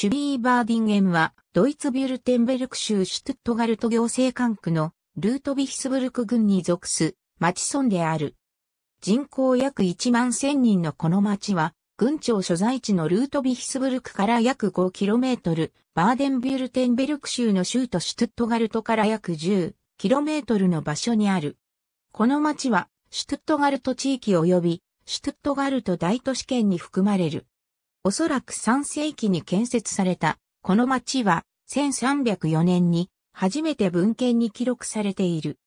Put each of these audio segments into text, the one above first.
シュビーバーディンゲンは、ドイツビュルテンベルク州シュトゥットガルト行政管区のルートビヒスブルク郡に属す町村である。人口約1万1000人のこの町は、郡庁所在地のルートビヒスブルクから約 5km、バーデンビュルテンベルク州の州都シュトゥットガルトから約 10km の場所にある。この町は、シュトゥットガルト地域及び、シュトゥットガルト大都市圏に含まれる。おそらく3世紀に建設された、この町は1304年に初めて文献に記録されている。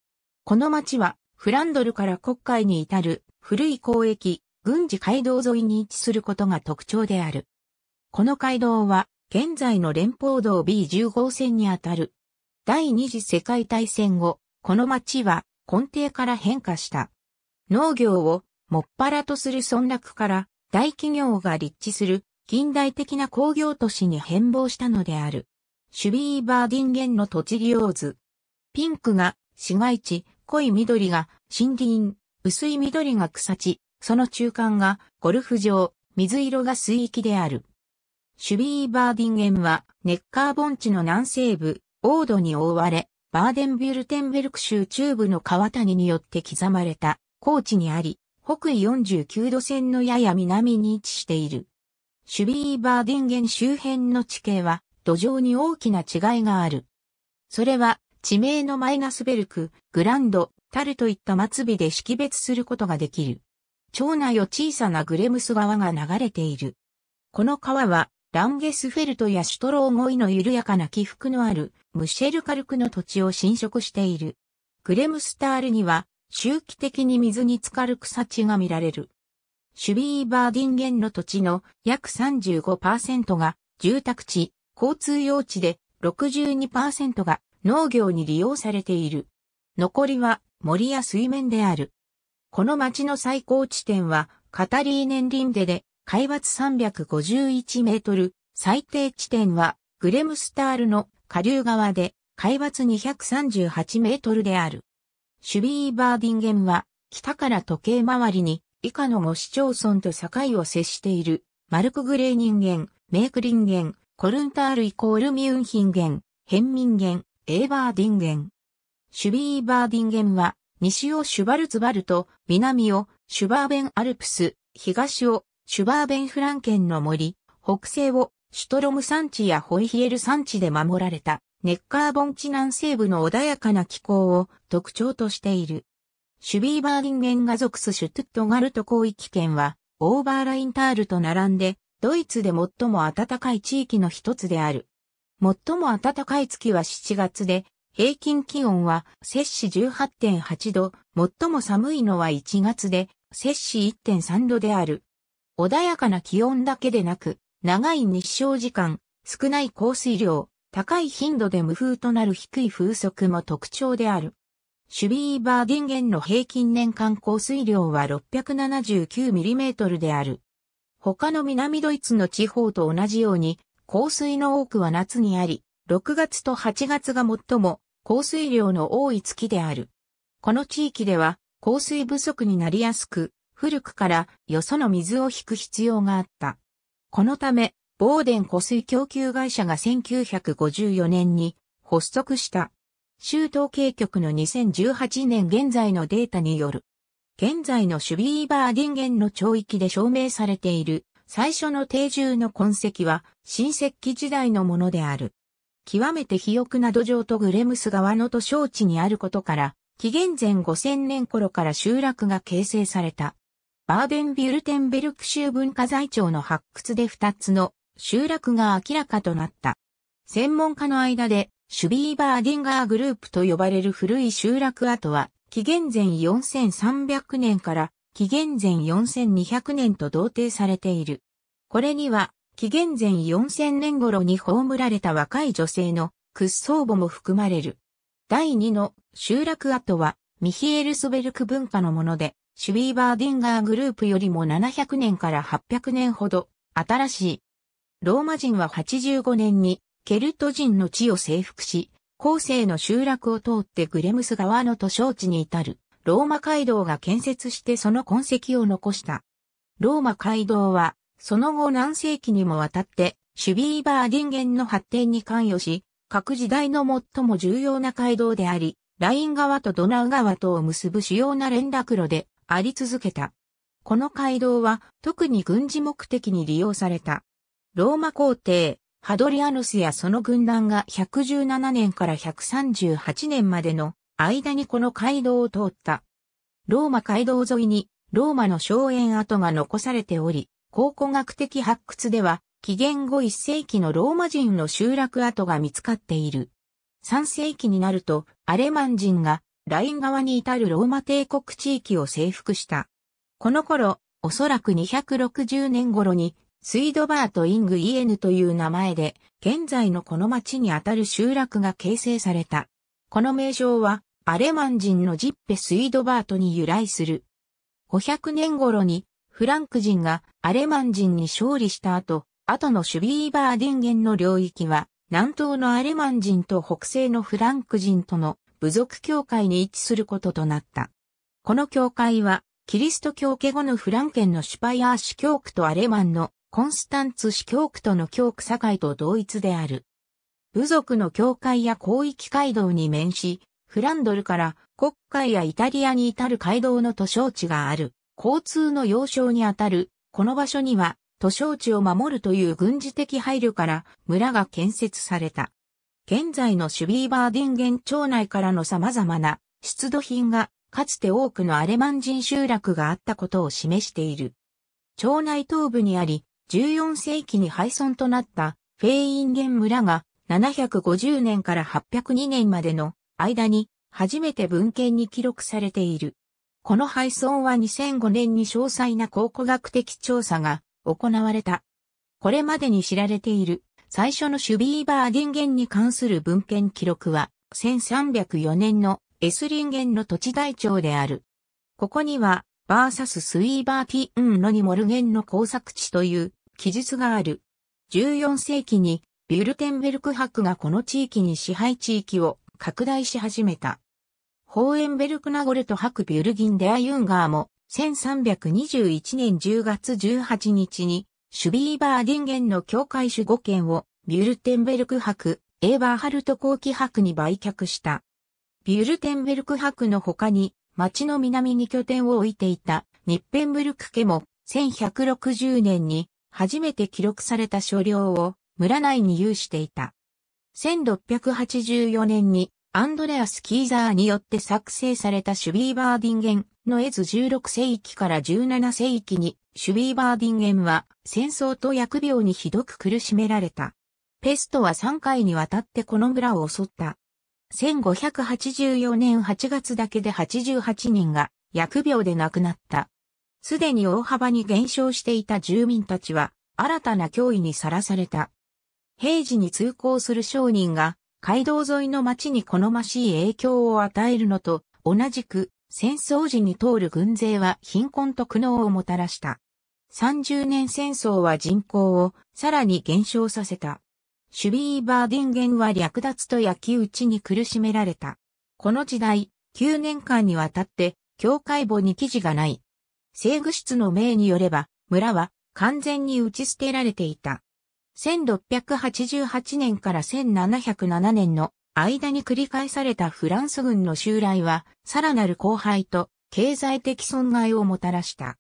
この町はフランドルから国会に至る古い交易、軍事街道沿いに位置することが特徴である。この街道は現在の連邦道 B10 号線にあたる。第二次世界大戦後、この町は根底から変化した。農業をもっぱらとする村落から大企業が立地する近代的な工業都市に変貌したのである。シュビーバーディンゲンの土地利用図。ピンクが市街地、濃い緑が森林、薄い緑が草地、その中間がゴルフ場、水色が水域である。シュビーバーディンゲンはネッカー盆地の南西部、オードに覆われ、バーデンビュルテンベルク州中部の川谷によって刻まれた高地にあり、北緯49度線のやや南に位置している。シュビーバーデンゲン周辺の地形は土壌に大きな違いがある。それは地名のマイナスベルク、グランド、タルといった末尾で識別することができる。町内を小さなグレムス川が流れている。この川はランゲスフェルトやシュトローゴイの緩やかな起伏のあるムシェルカルクの土地を侵食している。グレムスタールには周期的に水に浸かる草地が見られる。シュビーバーディンゲンの土地の約35%が住宅地、交通用地で62%が農業に利用されている。残りは森や水面である。この町の最高地点はカタリーネンリンデで海抜351メートル、最低地点はグレムスタールの下流側で海抜238メートルである。シュビーバーディンゲンは北から時計回りに以下の5市町村と境を接している、マルクグレーニンゲン、メークリンゲン、コルンタールイコールミュンヒンゲン、ヘンミンゲン、エーバーディンゲン。シュビーバーディンゲンは、西をシュバルツバルト、南をシュバーベンアルプス、東をシュバーベンフランケンの森、北西をシュトロム山地やホイヒエル山地で守られた、ネッカー盆地南西部の穏やかな気候を特徴としている。シュビーバーディンゲンガクスシュトゥットガルト広域圏は、オーバーラインタールと並んで、ドイツで最も暖かい地域の一つである。最も暖かい月は7月で、平均気温は摂氏18.8度、最も寒いのは1月で、摂氏1.3度である。穏やかな気温だけでなく、長い日照時間、少ない降水量、高い頻度で無風となる低い風速も特徴である。シュビーバー電源の平均年間降水量は 679mm である。他の南ドイツの地方と同じように、降水の多くは夏にあり、6月と8月が最も降水量の多い月である。この地域では降水不足になりやすく、古くからよその水を引く必要があった。このため、ボーデン湖水供給会社が1954年に発足した。州統計局の2018年現在のデータによる、現在のシュビーバーディンゲンの町域で証明されている最初の定住の痕跡は新石器時代のものである。極めて肥沃な土壌とグレムス川の都小地にあることから、紀元前5000年頃から集落が形成された。バーデンビュルテンベルク州文化財庁の発掘で2つの集落が明らかとなった。専門家の間でシュビーバーディンガーグループと呼ばれる古い集落跡は、紀元前4300年から紀元前4200年と同定されている。これには、紀元前4000年頃に葬られた若い女性の屈葬墓も含まれる。第2の集落跡は、ミヒエルスベルク文化のもので、シュビーバーディンガーグループよりも700年から800年ほど、新しい。ローマ人は85年にケルト人の地を征服し、後世の集落を通ってグレムス川の都省地に至る、ローマ街道が建設してその痕跡を残した。ローマ街道は、その後何世紀にもわたって、シュビーバーディンゲンの発展に関与し、各時代の最も重要な街道であり、ライン川とドナウ川とを結ぶ主要な連絡路であり続けた。この街道は特に軍事目的に利用された。ローマ皇帝、ハドリアヌスやその軍団が117年から138年までの間にこの街道を通った。ローマ街道沿いにローマの荘園跡が残されており、考古学的発掘では、紀元後1世紀のローマ人の集落跡が見つかっている。3世紀になると、アレマン人がライン側に至るローマ帝国地域を征服した。この頃、おそらく260年頃にスイドバート・イング・イエヌという名前で、現在のこの町にあたる集落が形成された。この名称は、アレマン人のジッペ・スイドバートに由来する。500年頃に、フランク人がアレマン人に勝利した後、後のシュビーバーディンゲンの領域は、南東のアレマン人と北西のフランク人との部族教会に位置することとなった。この教会は、キリスト教家後のフランケンのシュパイアーシ教区とアレマンのコンスタンツ市教区との教区境と同一である。部族の教会や広域街道に面し、フランドルから国会やイタリアに至る街道の都書地がある。交通の要衝にあたる、この場所には、都書地を守るという軍事的配慮から村が建設された。現在のシュビーバーディンゲン町内からの様々な出土品がかつて多くのアレマン人集落があったことを示している。町内東部にあり、14世紀に廃村となったフェイインゲン村が750年から802年までの間に初めて文献に記録されている。この廃村は2005年に詳細な考古学的調査が行われた。これまでに知られている最初のシュビーバーゲンゲンに関する文献記録は1304年のエスリンゲンの土地台帳である。ここにはバーサススイーバーティーンのにモルゲンの工作地という記述がある。14世紀にビュルテンベルク博がこの地域に支配地域を拡大し始めた。ホーエンベルクナゴルト博ビュルギンデア・ユンガーも1321年10月18日にシュビーバーディンゲンの境界主5県をビュルテンベルク博、エーバーハルト後期博に売却した。ビュルテンベルク博の他に町の南に拠点を置いていたニッペンブルク家も1160年に初めて記録された書領を村内に有していた。1684年にアンドレアス・キーザーによって作成されたシュビーバーディンゲンの絵図16世紀から17世紀にシュビーバーディンゲンは戦争と薬病にひどく苦しめられた。ペストは3回にわたってこの村を襲った。1584年8月だけで88人が薬病で亡くなった。すでに大幅に減少していた住民たちは、新たな脅威にさらされた。平時に通行する商人が、街道沿いの町に好ましい影響を与えるのと、同じく、戦争時に通る軍勢は貧困と苦悩をもたらした。30年戦争は人口をさらに減少させた。シュビーバーディンゲンは略奪と焼き討ちに苦しめられた。この時代、9年間にわたって、教会簿に記事がない。西具室の命によれば、村は完全に打ち捨てられていた。1688年から1707年の間に繰り返されたフランス軍の襲来は、さらなる荒廃と経済的損害をもたらした。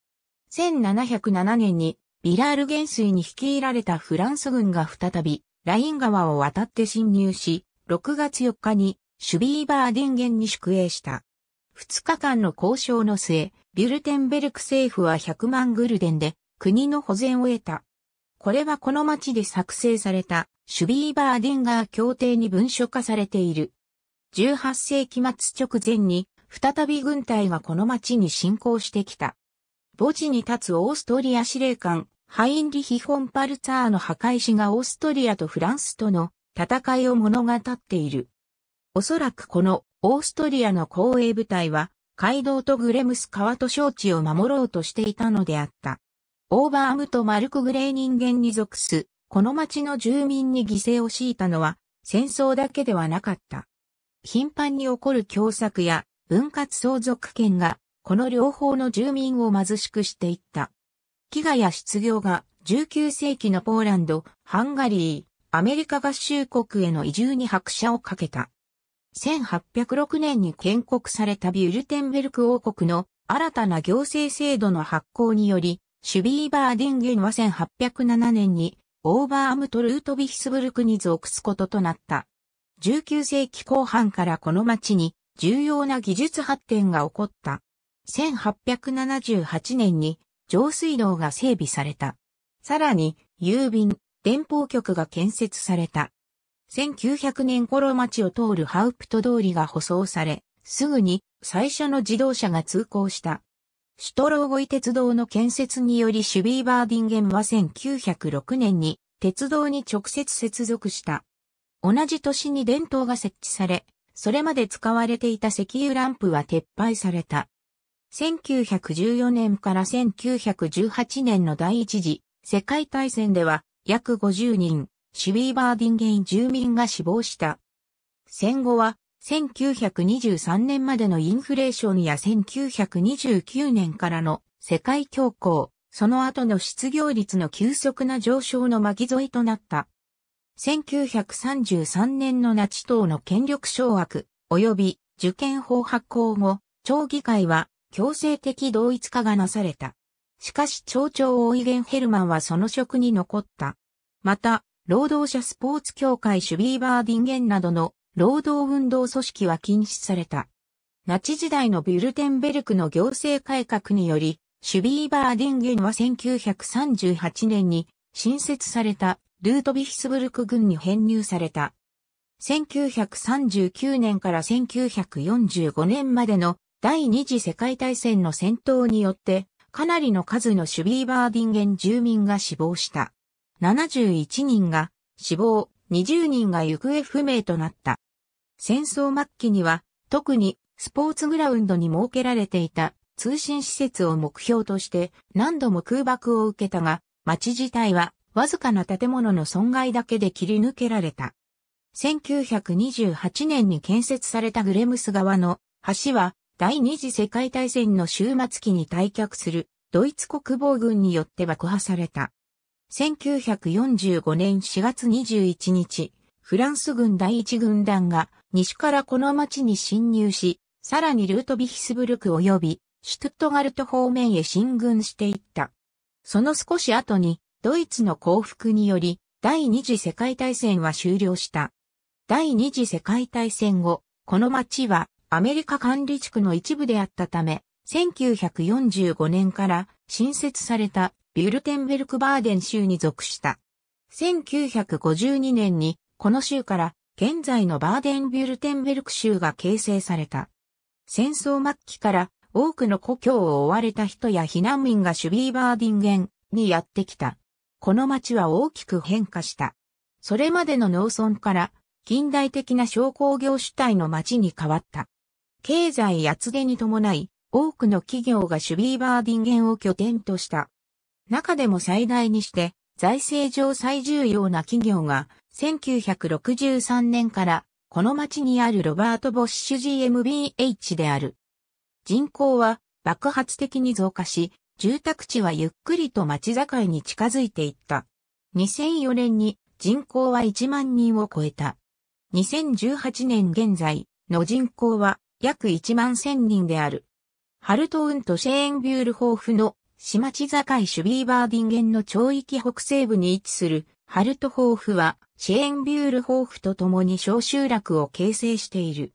1707年にビラール元帥に率いられたフランス軍が再びライン川を渡って侵入し、6月4日にシュビーバー電源に宿営した。2日間の交渉の末、ビュルテンベルク政府は100万グルデンで国の保全を得た。これはこの町で作成されたシュビーバーディンガー協定に文書化されている。18世紀末直前に再び軍隊がこの町に侵攻してきた。墓地に立つオーストリア司令官ハインリヒ・ホンパルツァーの破壊師がオーストリアとフランスとの戦いを物語っている。おそらくこのオーストリアの後衛部隊は街道とグレムス川と小地を守ろうとしていたのであった。オーバーアムとマルク・グレー人間に属す、この町の住民に犠牲を強いたのは、戦争だけではなかった。頻繁に起こる凶作や分割相続権が、この両方の住民を貧しくしていった。飢餓や失業が19世紀のポーランド、ハンガリー、アメリカ合衆国への移住に拍車をかけた。1806年に建国されたビュルテンベルク王国の新たな行政制度の発行により、シュビーバーディンゲンは1807年にオーバーアムトルートビヒスブルクに属すこととなった。19世紀後半からこの町に重要な技術発展が起こった。1878年に上水道が整備された。さらに、郵便、電報局が建設された。1900年頃町を通るハウプト通りが舗装され、すぐに最初の自動車が通行した。シュトローゴイ鉄道の建設によりシュビーバーディンゲンは1906年に鉄道に直接接続した。同じ年に電灯が設置され、それまで使われていた石油ランプは撤廃された。1914年から1918年の第一次世界大戦では約50人、シュウィーバーディンゲイン住民が死亡した。戦後は、1923年までのインフレーションや1929年からの世界恐慌、その後の失業率の急速な上昇の巻き添いとなった。1933年のナチ党の権力掌握、及び受験法発行後、町議会は強制的同一化がなされた。しかし町長大井ンヘルマンはその職に残った。また、労働者スポーツ協会シュビーバーディンゲンなどの労働運動組織は禁止された。ナチ時代のビュルテンベルクの行政改革により、シュビーバーディンゲンは1938年に新設されたルートビヒスブルク軍に編入された。1939年から1945年までの第二次世界大戦の戦闘によってかなりの数のシュビーバーディンゲン住民が死亡した。71人が死亡、20人が行方不明となった。戦争末期には、特にスポーツグラウンドに設けられていた通信施設を目標として何度も空爆を受けたが、町自体はわずかな建物の損害だけで切り抜けられた。1928年に建設されたグレムス川の橋は第二次世界大戦の終末期に退却するドイツ国防軍によって爆破された。1945年4月21日、フランス軍第一軍団が西からこの町に侵入し、さらにルートビヒスブルク及びシュトゥットガルト方面へ進軍していった。その少し後にドイツの降伏により第二次世界大戦は終了した。第二次世界大戦後、この町はアメリカ管理地区の一部であったため、1945年から新設されたビュルテンベルクバーデン州に属した。1952年にこの州から現在のバーデンビュルテンベルク州が形成された。戦争末期から多くの故郷を追われた人や避難民がシュビーバーディンゲンにやってきた。この町は大きく変化した。それまでの農村から近代的な商工業主体の町に変わった。経済やつでに伴い、多くの企業がシュビーバーディンゲンを拠点とした。中でも最大にして、財政上最重要な企業が、1963年からこの町にあるロバート・ボッシュ GMBH である。人口は爆発的に増加し、住宅地はゆっくりと町境に近づいていった。2004年に人口は1万人を超えた。2018年現在の人口は約1万1000人である。ハルトウンとシェーンビュールホーフの島地境シュビーバーディンゲンの町域北西部に位置するハルトホーフはシェーンビュールホーフと共に小集落を形成している。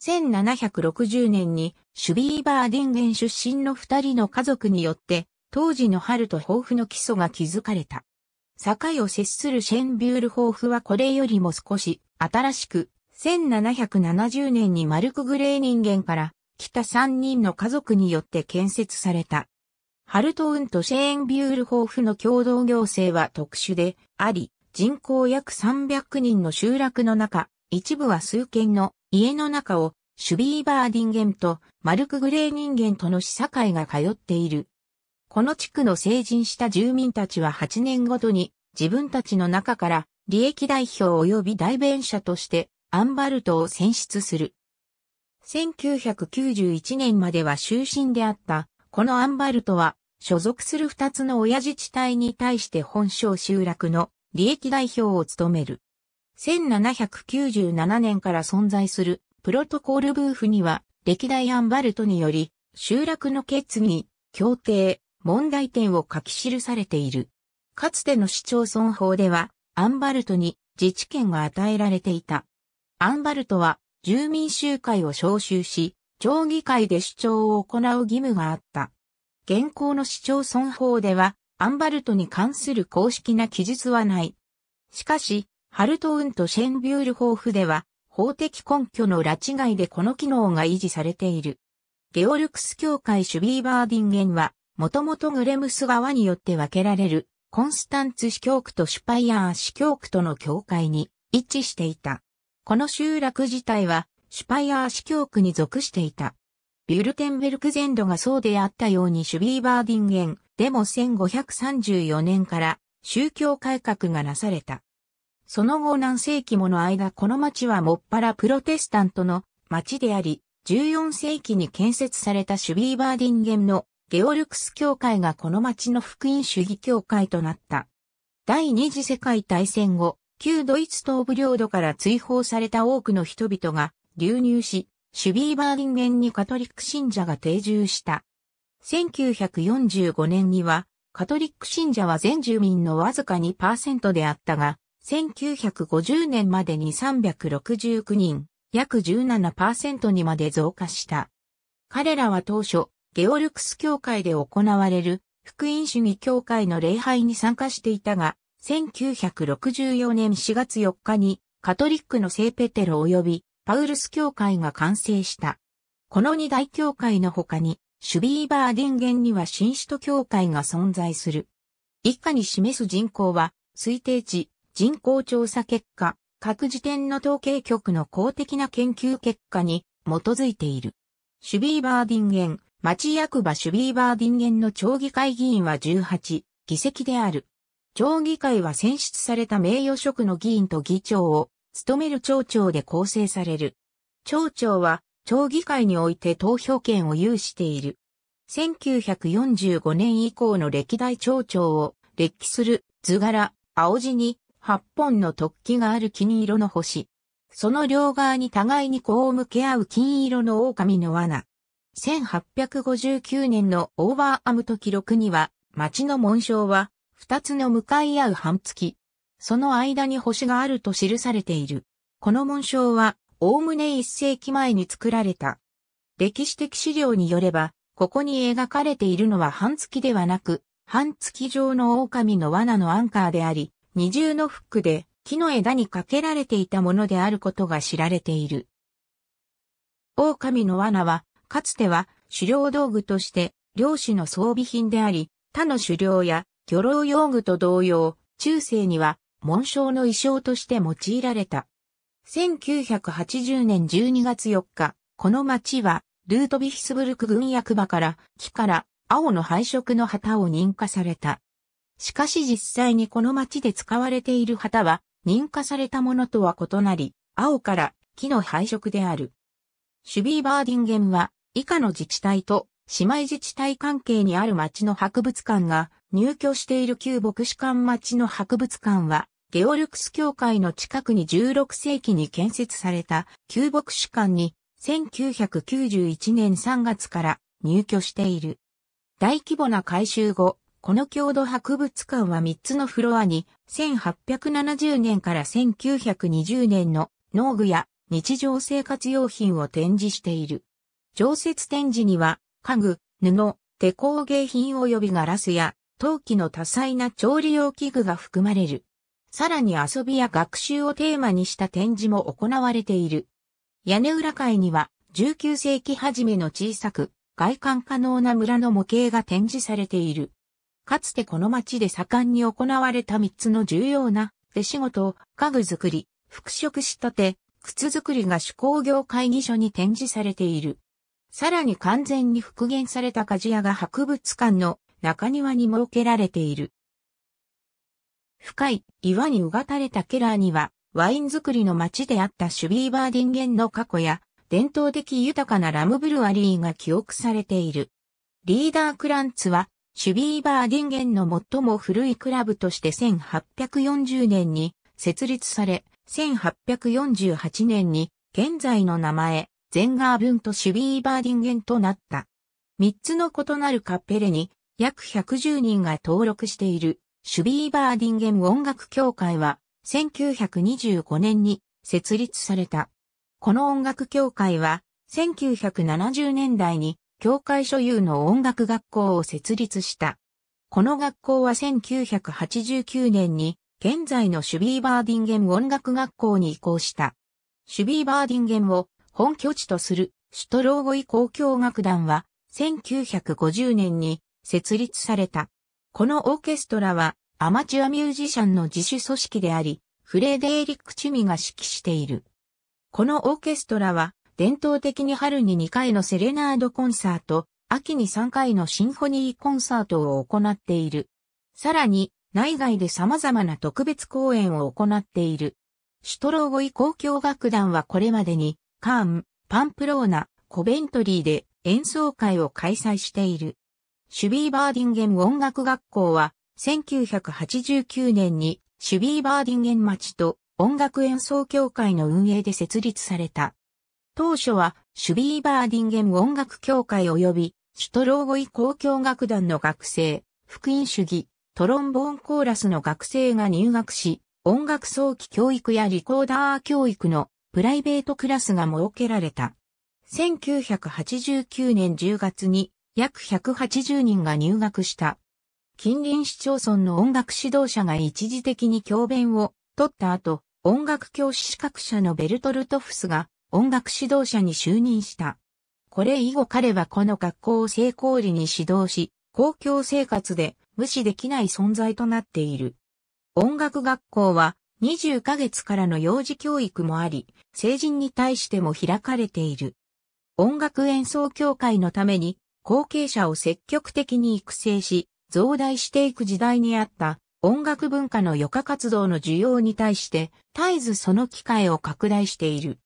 1760年にシュビーバーディンゲン出身の二人の家族によって当時のハルトホーフの基礎が築かれた。境を接するシェーンビュールホーフはこれよりも少し新しく1770年にマルク・グレーニンゲンから来た三人の家族によって建設された。ハルトーンとシェーンビュールホーフの共同行政は特殊であり、人口約300人の集落の中、一部は数軒の家の中をシュビーバー人間とマルクグレー人間との市境が通っている。この地区の成人した住民たちは8年ごとに自分たちの中から利益代表及び代弁者としてアンバルトを選出する。1991年までは終身であったこのアンバルトは、所属する二つの親自治体に対して本省集落の利益代表を務める。1797年から存在するプロトコールブーフには、歴代アンバルトにより、集落の決議、協定、問題点を書き記されている。かつての市町村法では、アンバルトに自治権が与えられていた。アンバルトは、住民集会を招集し、町議会で主張を行う義務があった。現行の市町村法では、アンバルトに関する公式な記述はない。しかし、ハルトウンとシェンビュール法府では、法的根拠の拉致外でこの機能が維持されている。ゲオルクス教会シュビーバーディンゲンは、もともとグレムス側によって分けられる、コンスタンツ司教区とシュパイアー司教区との境界に一致していた。この集落自体は、シュパイアー司教区に属していた。ビュルテンベルク全土がそうであったようにシュビーバーディンゲンでも1534年から宗教改革がなされた。その後何世紀もの間この町はもっぱらプロテスタントの町であり、14世紀に建設されたシュビーバーディンゲンのゲオルクス教会がこの町の福音主義教会となった。第二次世界大戦後、旧ドイツ東部領土から追放された多くの人々が流入し、シュビーバーリンゲンにカトリック信者が定住した。1945年には、カトリック信者は全住民のわずか2%であったが、1950年までに369人、約17%にまで増加した。彼らは当初、ゲオルクス教会で行われる福音主義教会の礼拝に参加していたが、1964年4月4日にカトリックの聖ペテロ及びパウルス教会が完成した。この二大教会の他に、シュビーバーディンゲンには新首都教会が存在する。以下に示す人口は、推定値、人口調査結果、各時点の統計局の公的な研究結果に基づいている。シュビーバーディンゲン、町役場シュビーバーディンゲンの町議会議員は18議席である。町議会は選出された名誉職の議員と議長を務める町長で構成される。町長は、町議会において投票権を有している。1945年以降の歴代町長を、列記する図柄、青地に、八本の突起がある金色の星。その両側に互いにこう向け合う金色の狼の罠。1859年のオーバーアムト記録には、町の紋章は、二つの向かい合う半月、その間に星があると記されている。この紋章は、おおむね1世紀前に作られた。歴史的資料によれば、ここに描かれているのは半月ではなく、半月状の狼の罠のアンカーであり、二重のフックで木の枝にかけられていたものであることが知られている。狼の罠は、かつては狩猟道具として漁師の装備品であり、他の狩猟や漁労用具と同様、中世には紋章の衣装として用いられた。1980年12月4日、この町は、ルートビヒスブルク軍役場から、木から青の配色の旗を認可された。しかし実際にこの町で使われている旗は、認可されたものとは異なり、青から木の配色である。シュビーバーディンゲンは、以下の自治体と姉妹自治体関係にある町の博物館が入居している旧牧師館町の博物館は、ゲオルクス教会の近くに16世紀に建設された旧牧師館に1991年3月から入居している。大規模な改修後、この郷土博物館は3つのフロアに1870年から1920年の農具や日常生活用品を展示している。常設展示には家具、布、手工芸品及びガラスや陶器の多彩な調理用器具が含まれる。さらに遊びや学習をテーマにした展示も行われている。屋根裏階には19世紀初めの小さく外観可能な村の模型が展示されている。かつてこの町で盛んに行われた3つの重要な手仕事、家具作り、服飾仕立て、靴作りが手工業会議所に展示されている。さらに完全に復元された鍛冶屋が博物館の中庭に設けられている。深い岩にうがたれたケラーには、ワイン作りの街であったシュビーバーディンゲンの過去や、伝統的豊かなラムブルワリーが記憶されている。リーダークランツは、シュビーバーディンゲンの最も古いクラブとして1840年に設立され、1848年に現在の名前、ゼンガーブンとシュビーバーディンゲンとなった。三つの異なるカッペレに約110人が登録している、シュビーバーディンゲム音楽協会は、1925年に設立された。この音楽協会は、1970年代に、協会所有の音楽学校を設立した。この学校は1989年に、現在のシュビーバーディンゲム音楽学校に移行した。シュビーバーディンゲムを本拠地とするシュトローゴイ交響楽団は1950年に設立された。このオーケストラはアマチュアミュージシャンの自主組織であり、フレーデーリック・チュミが指揮している。このオーケストラは伝統的に春に2回のセレナードコンサート、秋に3回のシンフォニーコンサートを行っている。さらに、内外で様々な特別公演を行っている。シュトローゴイ交響楽団はこれまでに、カーン、パンプローナ、コベントリーで演奏会を開催している。シュビーバーディンゲン音楽学校は、1989年にシュビーバーディンゲン町と音楽演奏協会の運営で設立された。当初は、シュビーバーディンゲン音楽協会及び、シュトローゴイ交響楽団の学生、福音主義、トロンボーンコーラスの学生が入学し、音楽早期教育やリコーダー教育のプライベートクラスが設けられた。1989年10月に約180人が入学した。近隣市町村の音楽指導者が一時的に教鞭を取った後、音楽教師資格者のベルトルトフスが音楽指導者に就任した。これ以後彼はこの学校を成功裏に指導し、公共生活で無視できない存在となっている。音楽学校は20ヶ月からの幼児教育もあり、成人に対しても開かれている。音楽演奏協会のために後継者を積極的に育成し、増大していく時代にあった音楽文化の余暇活動の需要に対して絶えずその機会を拡大している。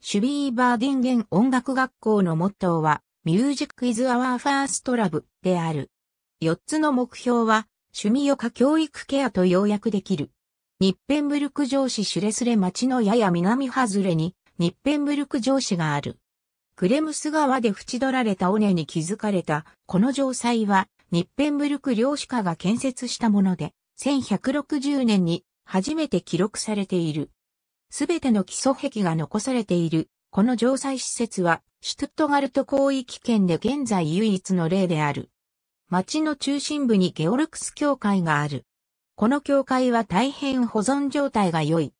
シュビーバーディンゲン音楽学校のモットーは Music is our first love である。四つの目標は趣味余暇教育ケアと要約できる。ニッペンブルク城市シュレスレ町のやや南外れにニッペンブルク城市がある。クレムス川で縁取られた尾根に築かれた、この城塞は、ニッペンブルク領主家が建設したもので、1160年に初めて記録されている。すべての基礎壁が残されている、この城塞施設は、シュトゥットガルト広域圏で現在唯一の例である。町の中心部にゲオルクス教会がある。この教会は大変保存状態が良い。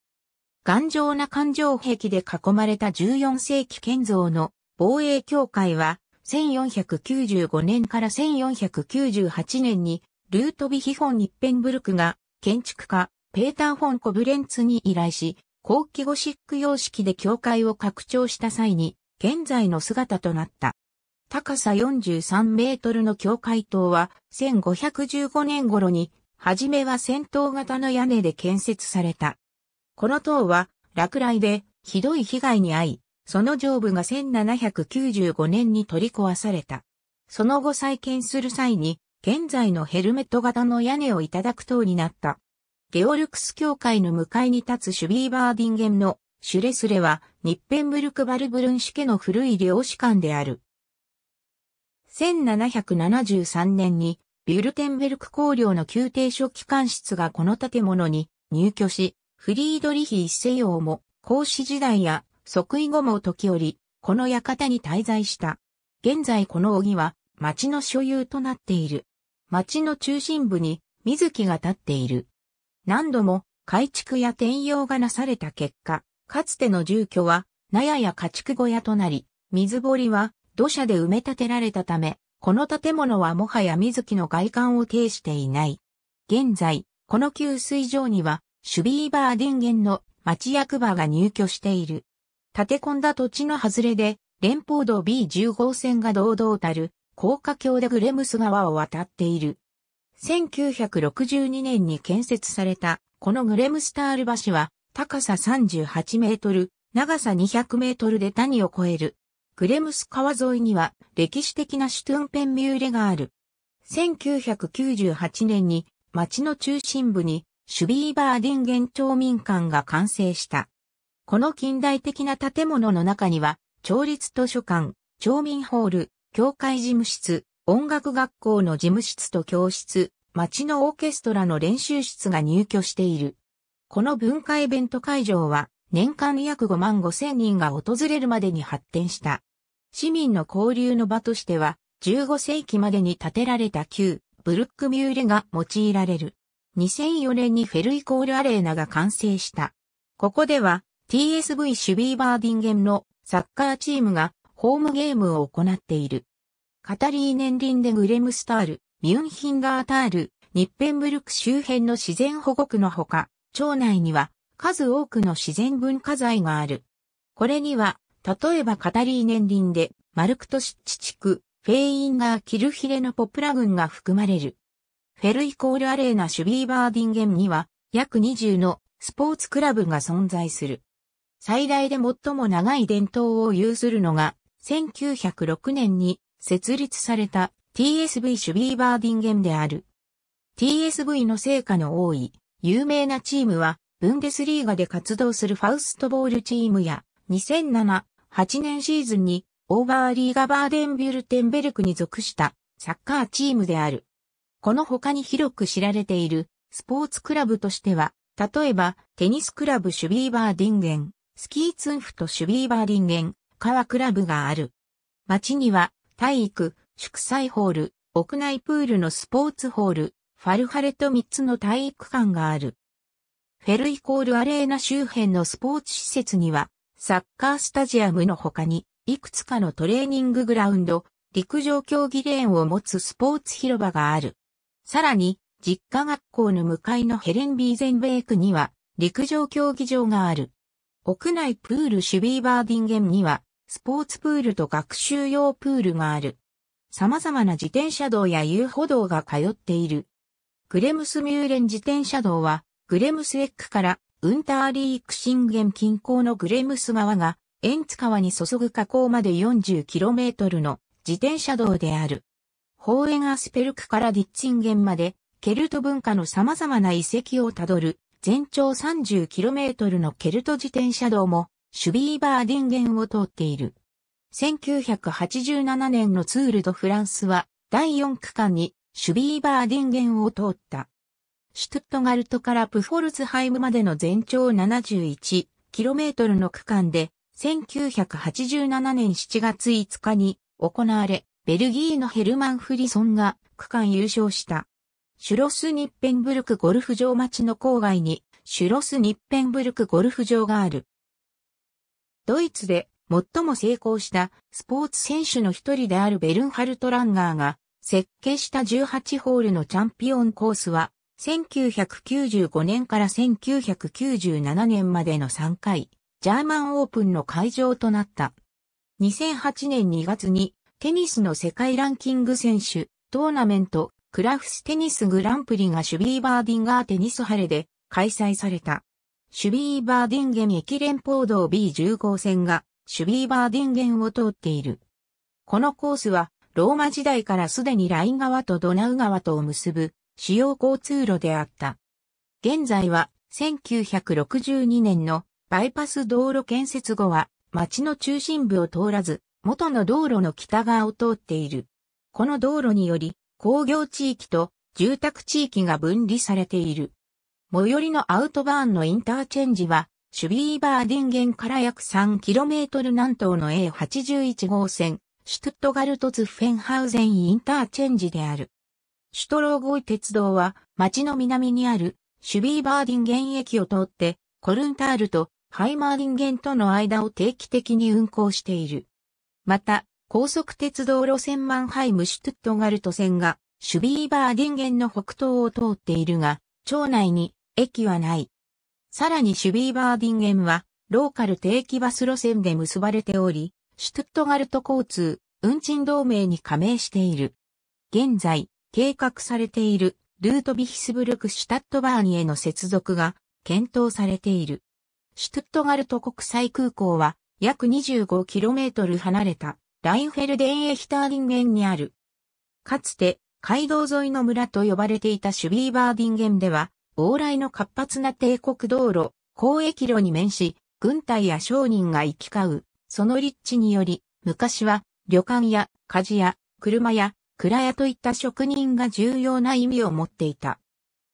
頑丈な環状壁で囲まれた14世紀建造の防衛協会は、1495年から1498年に、ルートビヒホン・ニッペンブルクが、建築家、ペーター・フォン・コブレンツに依頼し、後期ゴシック様式で教会を拡張した際に、現在の姿となった。高さ43メートルの教会塔は、1515年頃に、初めは戦闘型の屋根で建設された。この塔は、落雷で、ひどい被害に遭い、その上部が1795年に取り壊された。その後再建する際に、現在のヘルメット型の屋根をいただく塔になった。ゲオルクス教会の向かいに立つシュビーバーディンゲンのシュレスレは、ニッペンブルクバルブルンシ家の古い領主館である。1773年に、ビュルテンベルク公領の宮廷書機関室がこの建物に入居し、フリードリヒ一世王も、孔子時代や即位後も時折、この館に滞在した。現在この荻は、町の所有となっている。町の中心部に、水木が立っている。何度も、改築や転用がなされた結果、かつての住居は、納屋や家畜小屋となり、水堀は土砂で埋め立てられたため、この建物はもはや水木の外観を呈していない。現在、この給水場には、シュビーバー電源の町役場が入居している。立て込んだ土地の外れで、連邦道 b 1 5号線が堂々たる、高架橋でグレムス川を渡っている。1962年に建設された、このグレムスタール橋は、高さ38メートル、長さ200メートルで谷を越える。グレムス川沿いには歴史的なシュトゥンペンミューレがある。1998年に町の中心部にシュビーバーディンゲン町民館が完成した。この近代的な建物の中には、町立図書館、町民ホール、教会事務室、音楽学校の事務室と教室、町のオーケストラの練習室が入居している。この文化イベント会場は、年間約5万5千人が訪れるまでに発展した。市民の交流の場としては、15世紀までに建てられた旧、ブルックミューレが用いられる。2004年にフェルイコールアレーナが完成した。ここでは、TSV シュビーバーディンゲンのサッカーチームがホームゲームを行っている。カタリーネンリンデグレムスタール、ミュンヒンガータール、ニッペンブルク周辺の自然保護区のほか、町内には数多くの自然文化財がある。これには、例えばカタリーネンリンでマルクトシッチ地区、フェインガーキルヒレのポプラ群が含まれる。フェルイコールアレーナシュビーバーディンゲンには約20のスポーツクラブが存在する。最大で最も長い伝統を有するのが、1906年に設立された TSV シュビーバーディンゲンである。TSV の成果の多い有名なチームは、ブンデスリーガで活動するファウストボールチームや、2007、8年シーズンにオーバーリーガバーデンビュルテンベルクに属したサッカーチームである。この他に広く知られているスポーツクラブとしては、例えばテニスクラブシュビーバーディンゲン、スキーツンフとシュビーバーリンゲン、川クラブがある。町には、体育、祝祭ホール、屋内プールのスポーツホール、ファルハレと3つの体育館がある。フェルイコールアレーナ周辺のスポーツ施設には、サッカースタジアムの他に、いくつかのトレーニンググラウンド、陸上競技レーンを持つスポーツ広場がある。さらに、実家学校の向かいのヘレンビーゼンベークには、陸上競技場がある。屋内プールシュビーバーディンゲンには、スポーツプールと学習用プールがある。様々な自転車道や遊歩道が通っている。グレムスミューレン自転車道は、グレムスエックからウンターリークシンゲン近郊のグレムス川が、エンツ川に注ぐ河口まで 40km の自転車道である。ホーエンアスペルクからディッチンゲンまで、ケルト文化の様々な遺跡をたどる全長 30km のケルト自転車道も、シュビーバーディンゲンを通っている。1987年のツールドフランスは、第4区間に、シュビーバーディンゲンを通った。シュトゥットガルトからプフォルツハイムまでの全長 71km の区間で、1987年7月5日に行われ、ベルギーのヘルマン・フリソンが区間優勝した。シュロスニッペンブルクゴルフ場町の郊外に、シュロスニッペンブルクゴルフ場がある。ドイツで最も成功したスポーツ選手の一人であるベルンハルト・ランガーが設計した18ホールのチャンピオンコースは1995年から1997年までの3回ジャーマンオープンの会場となった。2008年2月にテニスの世界ランキング選手トーナメントクラフステニスグランプリがシュビーバーディンガーテニスハレで開催された。シュビーバーディンゲン駅連邦道 B10 号線がシュビーバーディンゲンを通っている。このコースはローマ時代からすでにライン川とドナウ川とを結ぶ主要交通路であった。現在は1962年のバイパス道路建設後は町の中心部を通らず元の道路の北側を通っている。この道路により工業地域と住宅地域が分離されている。最寄りのアウトバーンのインターチェンジは、シュビーバーディンゲンから約 3km 南東の A81 号線、シュトゥットガルトツフェンハウゼンインターチェンジである。シュトローゴイ鉄道は町の南にあるシュビーバーディンゲン駅を通ってコルンタールとハイマーディンゲンとの間を定期的に運行している。また、高速鉄道路線マンハイム・シュトゥットガルト線が、シュビーバーディンゲンの北東を通っているが、町内に駅はない。さらにシュビーバーディンゲンは、ローカル定期バス路線で結ばれており、シュトゥットガルト交通、運賃同盟に加盟している。現在、計画されているルートビヒスブルク・シュタットバーニへの接続が検討されている。シュトゥットガルト国際空港は約 25km 離れたラインフェルデンエヒターリンゲンにある。かつて、街道沿いの村と呼ばれていたシュビーバーディンゲンでは、往来の活発な帝国道路、交易路に面し、軍隊や商人が行き交う、その立地により、昔は旅館や鍛冶屋、車や、蔵屋といった職人が重要な意味を持っていた。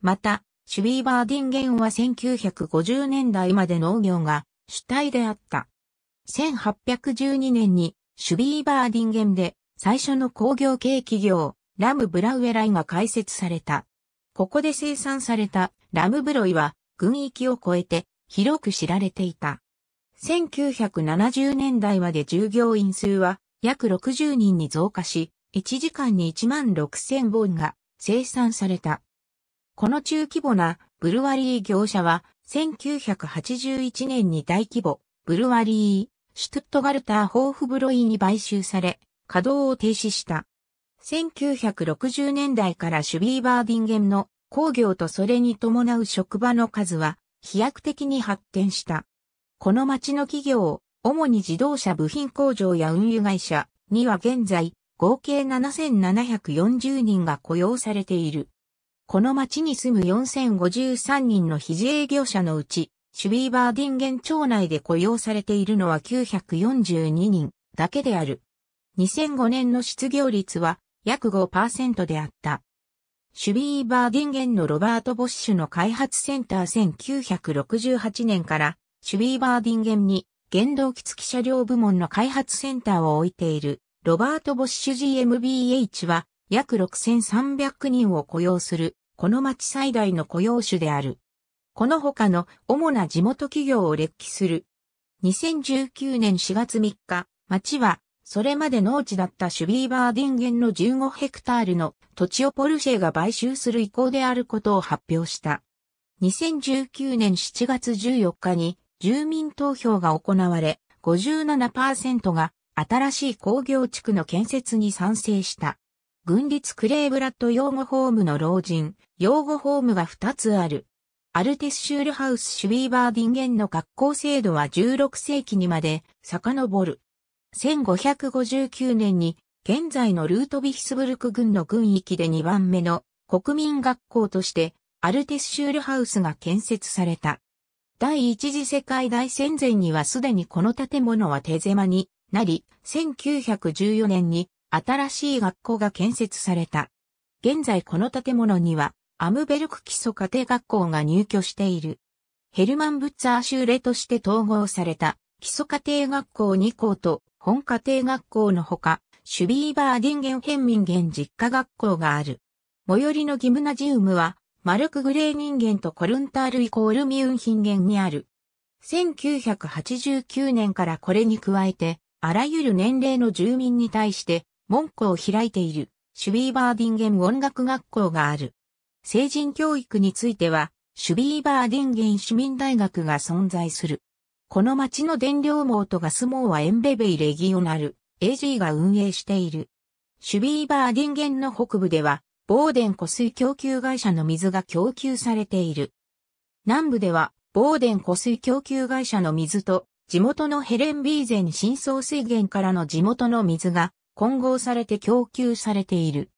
また、シュビーバーディンゲンは1950年代まで農業が主体であった。1812年にシュビーバーディンゲンで最初の工業系企業、ラムブラウエライが開設された。ここで生産されたラムブロイは軍域を超えて広く知られていた。1970年代まで従業員数は約60人に増加し、1時間に1万6000本が生産された。この中規模なブルワリー業者は1981年に大規模ブルワリーシュトットガルター・ホーフブロイに買収され、稼働を停止した。1960年代からシュビーバーディンゲンの工業とそれに伴う職場の数は飛躍的に発展した。この町の企業、主に自動車部品工場や運輸会社には現在合計7740人が雇用されている。この町に住む4053人の非自営業者のうちシュビーバーディンゲン町内で雇用されているのは942人だけである。2005年の失業率は約5%であった。シュビーバーディンゲンのロバート・ボッシュの開発センター1968年からシュビーバーディンゲンに原動機付き車両部門の開発センターを置いているロバート・ボッシュ GMBH は約6300人を雇用するこの町最大の雇用種である。この他の主な地元企業を列記する。2019年4月3日、町は、それまで農地だったシュビーバーディンゲンの15ヘクタールの土地をポルシェが買収する意向であることを発表した。2019年7月14日に住民投票が行われ、57%が新しい工業地区の建設に賛成した。軍立クレーブラッド養護ホームの老人、養護ホームが2つある。アルテスシュールハウス・シュビーバーディンゲンの学校制度は16世紀にまで遡る。1559年に現在のルートビヒスブルク軍の軍域で2番目の国民学校としてアルテスシュールハウスが建設された。第一次世界大戦前にはすでにこの建物は手狭になり、1914年に新しい学校が建設された。現在この建物にはアムベルク基礎家庭学校が入居している。ヘルマン・ブッツァー州例として統合された基礎家庭学校2校と本家庭学校のほか、シュビーバーディンゲン・ヘンミンゲン実家学校がある。最寄りのギムナジウムは、マルク・グレー人間とコルンタールイコールミュンヒンゲンにある。1989年からこれに加えて、あらゆる年齢の住民に対して、門戸を開いている、シュビーバーディンゲン音楽学校がある。成人教育については、シュビーバーディンゲン市民大学が存在する。この町の電量網とガス網はエンベベイレギオナル、AG が運営している。シュビーバーディンゲンの北部では、ボーデン湖水供給会社の水が供給されている。南部では、ボーデン湖水供給会社の水と、地元のヘレンビーゼン深層水源からの地元の水が混合されて供給されている。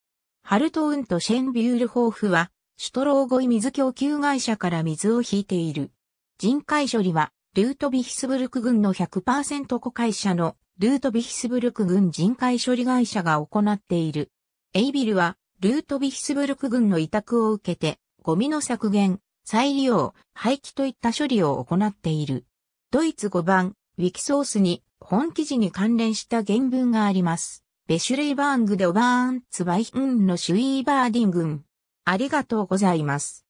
ハルトウンとシェンビュールホーフは、シュトローゴイ水供給会社から水を引いている。人海処理は、ルートビヒスブルク軍の100%子会社のルートビヒスブルク軍人海処理会社が行っている。エイビルは、ルートビヒスブルク軍の委託を受けて、ゴミの削減、再利用、廃棄といった処理を行っている。ドイツ5番、ウィキソースに、本記事に関連した原文があります。ベシュレイバーングドバーンツバイヒンのシュイーバーディングン。ありがとうございます。